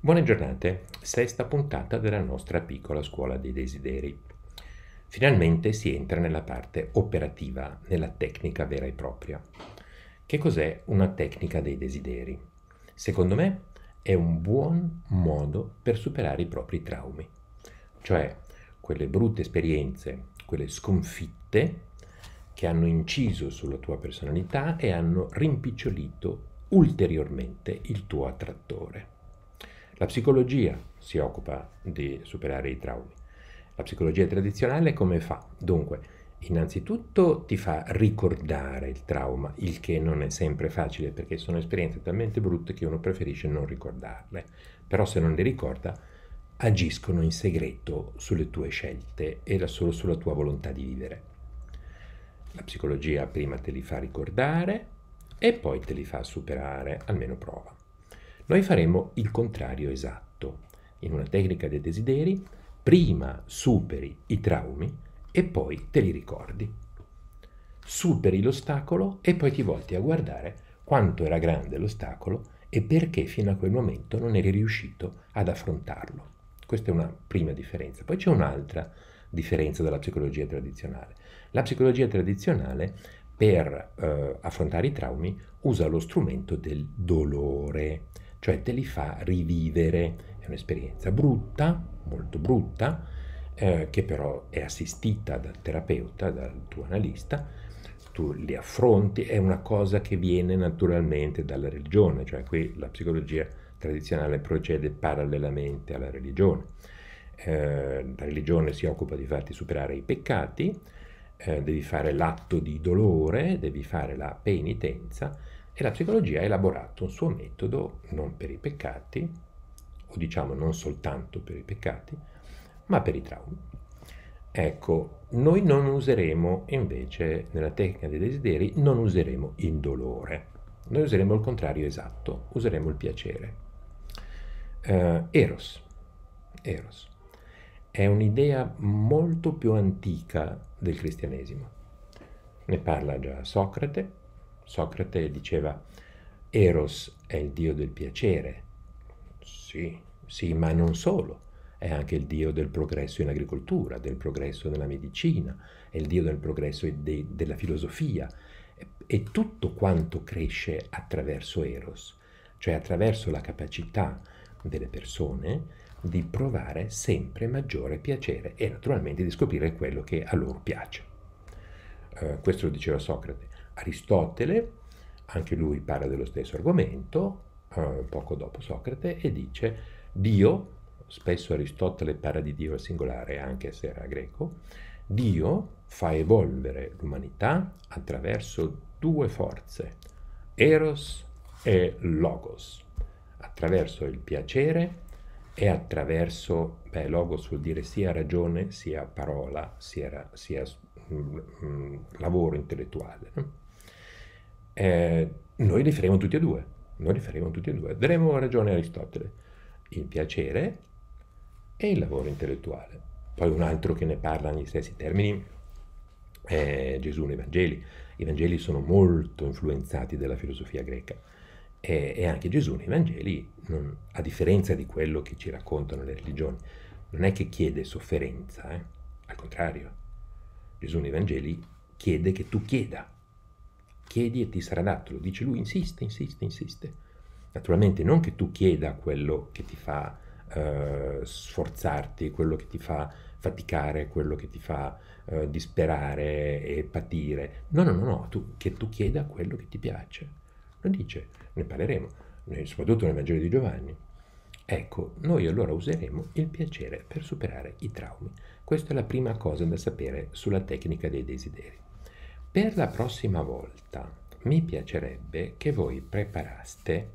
Buone giornate, sesta puntata della nostra piccola scuola dei desideri. Finalmente si entra nella parte operativa, nella tecnica vera e propria. Che cos'è una tecnica dei desideri? Secondo me è un buon modo per superare i propri traumi, cioè quelle brutte esperienze, quelle sconfitte che hanno inciso sulla tua personalità e hanno rimpicciolito ulteriormente il tuo attrattore. La psicologia si occupa di superare i traumi. La psicologia tradizionale come fa? Dunque, innanzitutto ti fa ricordare il trauma, il che non è sempre facile perché sono esperienze talmente brutte che uno preferisce non ricordarle. Però se non le ricorda, agiscono in segreto sulle tue scelte e solo sulla tua volontà di vivere. La psicologia prima te li fa ricordare e poi te li fa superare, almeno prova. Noi faremo il contrario esatto. In una tecnica dei desideri, prima superi i traumi e poi te li ricordi. Superi l'ostacolo e poi ti volti a guardare quanto era grande l'ostacolo e perché fino a quel momento non eri riuscito ad affrontarlo. Questa è una prima differenza. Poi c'è un'altra differenza dalla psicologia tradizionale. La psicologia tradizionale per eh, affrontare i traumi usa lo strumento del dolore cioè te li fa rivivere. È un'esperienza brutta, molto brutta, eh, che però è assistita dal terapeuta, dal tuo analista, tu li affronti, è una cosa che viene naturalmente dalla religione, cioè qui la psicologia tradizionale procede parallelamente alla religione. Eh, la religione si occupa di farti superare i peccati, eh, devi fare l'atto di dolore, devi fare la penitenza e la psicologia ha elaborato un suo metodo non per i peccati, o diciamo non soltanto per i peccati, ma per i traumi. Ecco, noi non useremo invece, nella tecnica dei desideri, non useremo il dolore. Noi useremo il contrario esatto, useremo il piacere. Eh, eros. Eros. È un'idea molto più antica del cristianesimo. Ne parla già Socrate, Socrate diceva Eros è il dio del piacere. Sì, sì, ma non solo. È anche il dio del progresso in agricoltura, del progresso nella medicina, è il dio del progresso e de, della filosofia. E tutto quanto cresce attraverso Eros, cioè attraverso la capacità delle persone di provare sempre maggiore piacere e naturalmente di scoprire quello che a loro piace. Uh, questo lo diceva Socrate. Aristotele, anche lui parla dello stesso argomento, eh, poco dopo Socrate, e dice Dio, spesso Aristotele parla di Dio al singolare anche se era greco, Dio fa evolvere l'umanità attraverso due forze, Eros e Logos, attraverso il piacere e attraverso, beh, Logos vuol dire sia ragione, sia parola, sia, sia mh, mm, mh, mm, lavoro intellettuale eh, noi li faremo tutti e due, noi li faremo tutti e due, daremo ragione a Aristotele, il piacere e il lavoro intellettuale. Poi un altro che ne parla negli stessi termini è Gesù nei Vangeli. I Vangeli sono molto influenzati dalla filosofia greca e, e anche Gesù nei Vangeli, non, a differenza di quello che ci raccontano le religioni, non è che chiede sofferenza, eh? al contrario. Gesù nei Vangeli chiede che tu chieda chiedi e ti sarà dato, lo dice lui, insiste, insiste, insiste. Naturalmente non che tu chieda quello che ti fa eh, sforzarti, quello che ti fa faticare, quello che ti fa eh, disperare e patire. No, no, no, no, tu, che tu chieda quello che ti piace. Lo dice, ne parleremo, soprattutto nel Vangelo di Giovanni. Ecco, noi allora useremo il piacere per superare i traumi. Questa è la prima cosa da sapere sulla tecnica dei desideri. Per la prossima volta mi piacerebbe che voi preparaste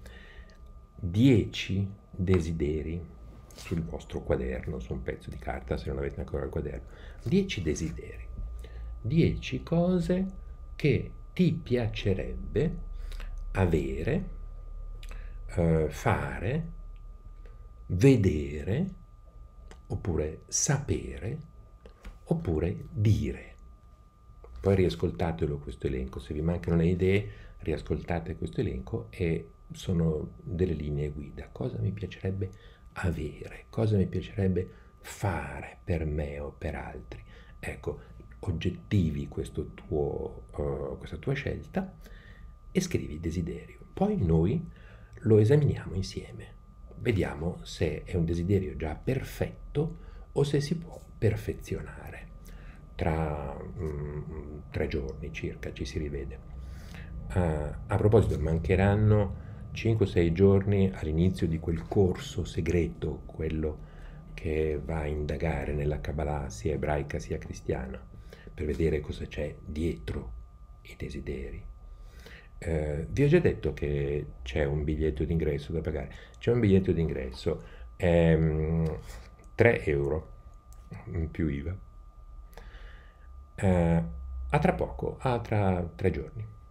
10 desideri sul vostro quaderno, su un pezzo di carta se non avete ancora il quaderno. 10 desideri, 10 cose che ti piacerebbe avere, eh, fare, vedere, oppure sapere, oppure dire. Poi riascoltatelo questo elenco, se vi mancano le idee riascoltate questo elenco e sono delle linee guida. Cosa mi piacerebbe avere? Cosa mi piacerebbe fare per me o per altri? Ecco, oggettivi tuo, uh, questa tua scelta e scrivi il desiderio. Poi noi lo esaminiamo insieme. Vediamo se è un desiderio già perfetto o se si può perfezionare tra mh, mm, tre giorni circa ci si rivede. Uh, a proposito, mancheranno 5-6 giorni all'inizio di quel corso segreto, quello che va a indagare nella Kabbalah sia ebraica sia cristiana, per vedere cosa c'è dietro i desideri. Eh, vi ho già detto che c'è un biglietto d'ingresso da pagare. C'è un biglietto d'ingresso, ehm, 3 euro mm, più IVA eh, a tra poco, a tra tre giorni.